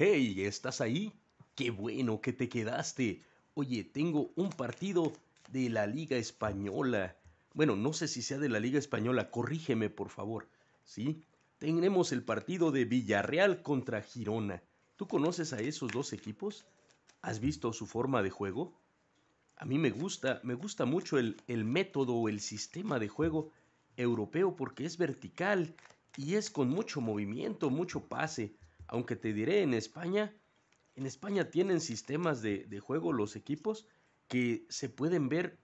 Hey, ¿estás ahí? Qué bueno que te quedaste. Oye, tengo un partido de la Liga Española. Bueno, no sé si sea de la Liga Española, corrígeme por favor. ¿Sí? Tenemos el partido de Villarreal contra Girona. ¿Tú conoces a esos dos equipos? ¿Has visto su forma de juego? A mí me gusta, me gusta mucho el, el método o el sistema de juego europeo porque es vertical y es con mucho movimiento, mucho pase. Aunque te diré, en España, en España tienen sistemas de, juego los equipos que se pueden ver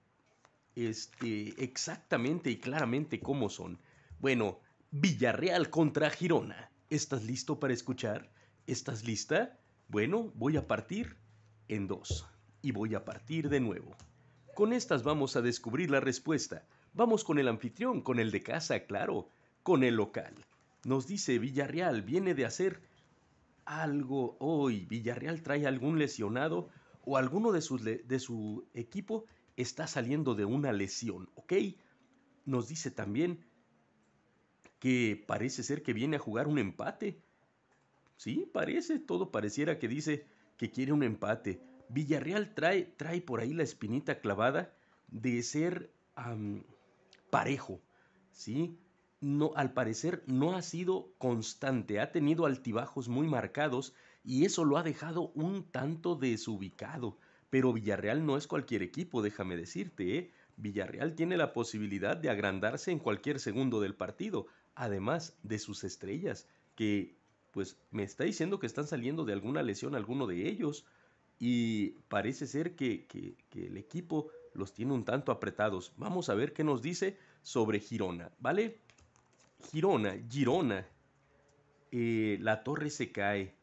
este, exactamente y claramente cómo son. Bueno, Villarreal contra Girona. ¿Estás listo para escuchar? ¿Estás lista? Bueno, voy a partir en dos. Y voy a partir de nuevo. Con estas vamos a descubrir la respuesta. Vamos con el anfitrión, con el de casa, claro, con el local. Nos dice Villarreal, viene de hacer algo hoy. Villarreal trae algún lesionado o alguno de, de su equipo está saliendo de una lesión, ¿ok? Nos dice también que parece ser que viene a jugar un empate. Sí, parece, todo pareciera que dice que quiere un empate. Villarreal trae, trae por ahí la espinita clavada de ser parejo, ¿sí? no, al parecer no ha sido constante, ha tenido altibajos muy marcados y eso lo ha dejado un tanto desubicado. Pero Villarreal no es cualquier equipo, déjame decirte, ¿eh? Villarreal tiene la posibilidad de agrandarse en cualquier segundo del partido, además de sus estrellas, que pues me está diciendo que están saliendo de alguna lesión alguno de ellos y parece ser que el equipo los tiene un tanto apretados. Vamos a ver qué nos dice sobre Girona, ¿vale? Girona, Girona, eh, la torre se cae.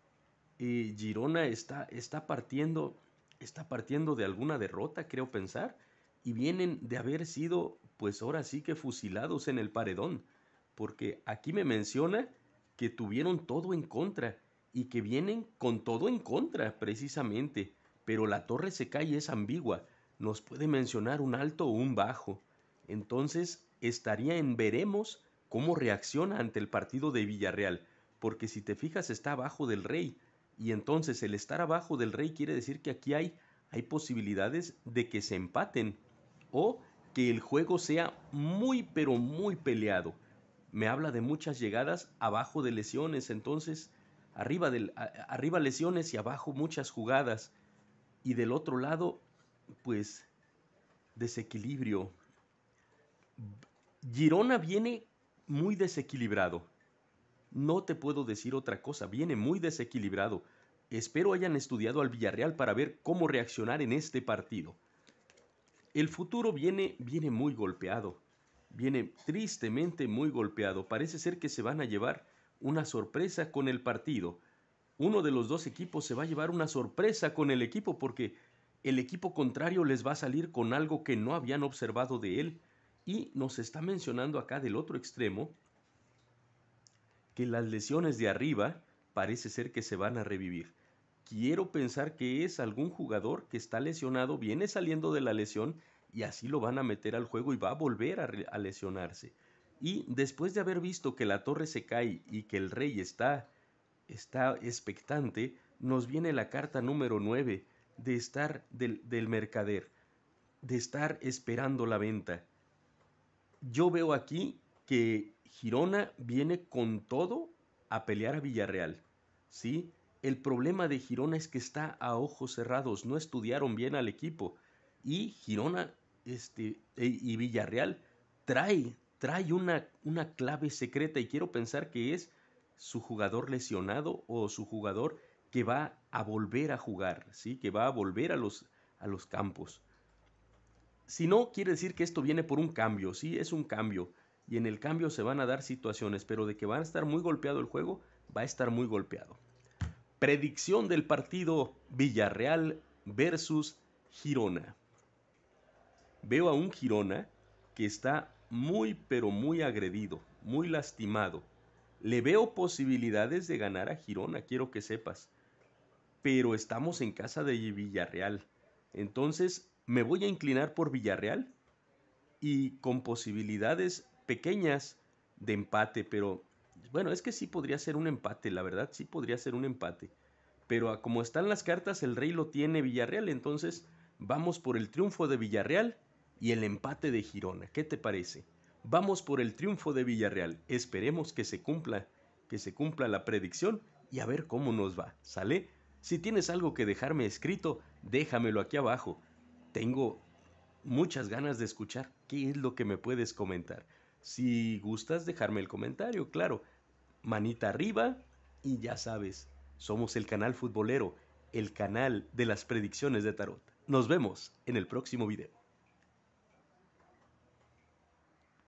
Eh, Girona está, está, partiendo, está partiendo de alguna derrota, creo pensar, y vienen de haber sido, pues ahora sí que fusilados en el paredón, porque aquí me menciona que tuvieron todo en contra y que vienen con todo en contra, precisamente, pero la torre se cae y es ambigua, nos puede mencionar un alto o un bajo, entonces estaría en veremos cómo reacciona ante el partido de Villarreal, porque si te fijas está abajo del Rey, y entonces el estar abajo del Rey quiere decir que aquí hay, hay posibilidades de que se empaten o que el juego sea muy pero muy peleado. Me habla de muchas llegadas abajo de lesiones, entonces arriba, del, arriba lesiones y abajo muchas jugadas. Y del otro lado, pues desequilibrio. Girona viene muy desequilibrado. No te puedo decir otra cosa, viene muy desequilibrado. Espero hayan estudiado al Villarreal para ver cómo reaccionar en este partido. El futuro viene, viene muy golpeado, viene tristemente muy golpeado. Parece ser que se van a llevar una sorpresa con el partido. Uno de los dos equipos se va a llevar una sorpresa con el equipo porque el equipo contrario les va a salir con algo que no habían observado de él y nos está mencionando acá del otro extremo que las lesiones de arriba parece ser que se van a revivir. Quiero pensar que es algún jugador que está lesionado, viene saliendo de la lesión y así lo van a meter al juego y va a volver a, lesionarse. Y después de haber visto que la torre se cae y que el rey está, está expectante, nos viene la carta número 9 de estar del mercader, de estar esperando la venta yo veo aquí que Girona viene con todo a pelear a Villarreal, ¿sí? El problema de Girona es que está a ojos cerrados, no estudiaron bien al equipo y Girona este, e, y Villarreal trae, trae una, clave secreta y quiero pensar que es su jugador lesionado o su jugador que va a volver a jugar, ¿sí? que va a volver a los campos. Si no, quiere decir que esto viene por un cambio, sí, es un cambio. Y en el cambio se van a dar situaciones, pero de que va a estar muy golpeado el juego, va a estar muy golpeado. Predicción del partido Villarreal versus Girona. Veo a un Girona que está muy, pero muy agredido, muy lastimado. Le veo posibilidades de ganar a Girona, quiero que sepas. Pero estamos en casa de Villarreal. Entonces me voy a inclinar por Villarreal y con posibilidades pequeñas de empate, pero bueno, es que sí podría ser un empate, la verdad sí podría ser un empate. Pero como están las cartas, el rey lo tiene Villarreal, entonces vamos por el triunfo de Villarreal y el empate de Girona. ¿Qué te parece? Vamos por el triunfo de Villarreal. Esperemos que se cumpla, que se cumpla la predicción y a ver cómo nos va. ¿Sale? Si tienes algo que dejarme escrito, déjamelo aquí abajo tengo muchas ganas de escuchar qué es lo que me puedes comentar. Si gustas dejarme el comentario, claro, manita arriba y ya sabes, somos el canal futbolero, el canal de las predicciones de tarot. Nos vemos en el próximo video.